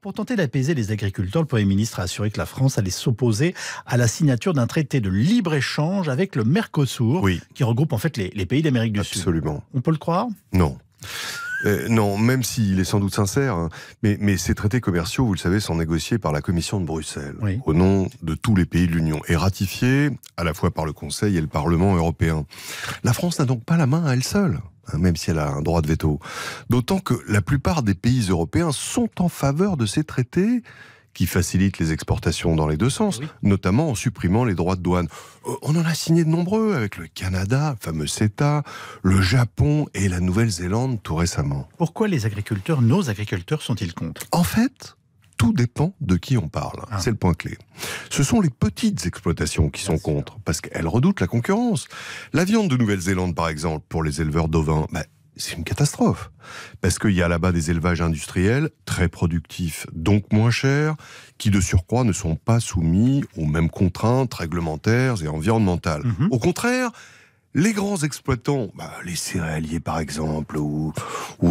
Pour tenter d'apaiser les agriculteurs, le Premier ministre a assuré que la France allait s'opposer à la signature d'un traité de libre-échange avec le Mercosur, qui regroupe en fait les, pays d'Amérique du Absolument. On peut le croire Non. Euh, non, même s'il est sans doute sincère, hein. mais, ces traités commerciaux, vous le savez, sont négociés par la Commission de Bruxelles, au nom de tous les pays de l'Union, et ratifiés à la fois par le Conseil et le Parlement européen. La France n'a donc pas la main à elle seule. Hein, même si elle a un droit de veto. D'autant que la plupart des pays européens sont en faveur de ces traités qui facilitent les exportations dans les deux sens, notamment en supprimant les droits de douane. Euh, on en a signé de nombreux avec le Canada, le fameux CETA, le Japon et la Nouvelle-Zélande tout récemment. Pourquoi les agriculteurs, nos agriculteurs, sont-ils contre En fait, dépend de qui on parle. Ah. C'est le point clé. Ce sont les petites exploitations qui sont contre, parce qu'elles redoutent la concurrence. La viande de Nouvelle-Zélande, par exemple, pour les éleveurs d'ovins, bah, c'est une catastrophe. Parce qu'il y a là-bas des élevages industriels très productifs, donc moins chers, qui de surcroît ne sont pas soumis aux mêmes contraintes réglementaires et environnementales. Mhm. Au contraire, les grands exploitants, bah, les céréaliers par exemple, ou,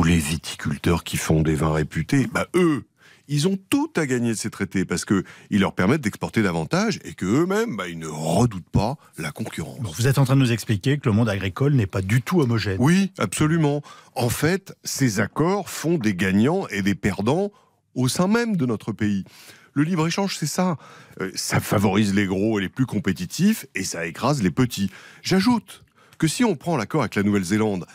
les viticulteurs qui font des vins réputés, bah, eux, ils ont tout à gagner de ces traités parce qu'ils leur permettent d'exporter davantage et queux mêmes bah, ils ne redoutent pas la concurrence. vous êtes en train de nous expliquer que le monde agricole n'est pas du tout homogène. Oui, absolument. En fait, ces accords font des gagnants et des perdants au sein même de notre pays. Le libre-échange, c'est ça. Euh, ça favorise les gros et les plus compétitifs et ça écrase les petits. J'ajoute que si on prend l'accord avec la Nouvelle-Zélande,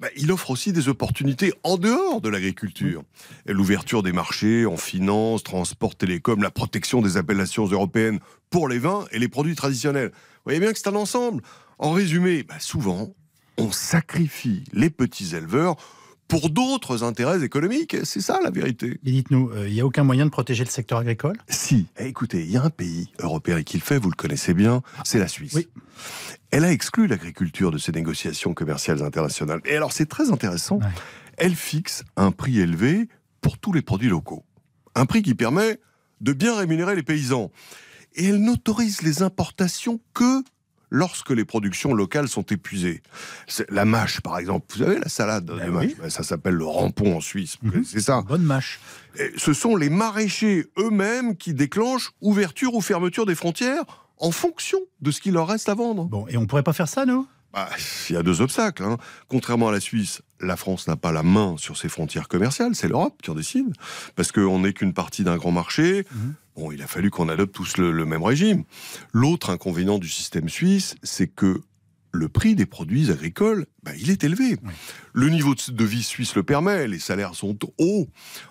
bah, il offre aussi des opportunités en dehors de l'agriculture. L'ouverture des marchés en finance, transport, télécom, la protection des appellations européennes pour les vins et les produits traditionnels. Vous voyez bien que c'est un ensemble. En résumé, bah, souvent, on sacrifie les petits éleveurs pour d'autres intérêts économiques. C'est ça la vérité. Mais dites-nous, il euh, n'y a aucun moyen de protéger le secteur agricole Si. Eh, écoutez, il y a un pays européen qui le fait, vous le connaissez bien, c'est la Suisse. Oui. Elle a exclu l'agriculture de ses négociations commerciales internationales. Et alors c'est très intéressant. Elle fixe un prix élevé pour tous les produits locaux. Un prix qui permet de bien rémunérer les paysans. Et elle n'autorise les importations que lorsque les productions locales sont épuisées. La mâche, par exemple, vous savez la salade ben ben, ça s'appelle le rampon en Suisse, mhm. c'est ça. Bonne mâche. ce sont les maraîchers eux-mêmes qui déclenchent ouverture ou fermeture des frontières en fonction de ce qu'il leur reste à vendre. Bon, et on ne pourrait pas faire ça, nous bah, il y a deux obstacles. Hein. Contrairement à la Suisse, la France n'a pas la main sur ses frontières commerciales, c'est l'Europe qui en décide, parce qu'on n'est qu'une partie d'un grand marché. Mhm. Bon, il a fallu qu'on adopte tous le, même régime. L'autre inconvénient du système suisse, c'est que le prix des produits agricoles, bah, il est élevé. Le niveau de vie suisse le permet, les salaires sont hauts.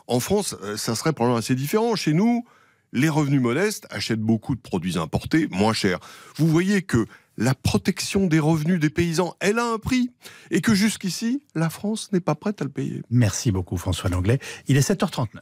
En France, euh, ça serait probablement assez différent. Chez nous, les revenus modestes achètent beaucoup de produits importés moins chers. Vous voyez que la protection des revenus des paysans, elle a un prix. Et que jusqu'ici, la France n'est pas prête à le payer. Merci beaucoup François Langlais. Il est 7h39.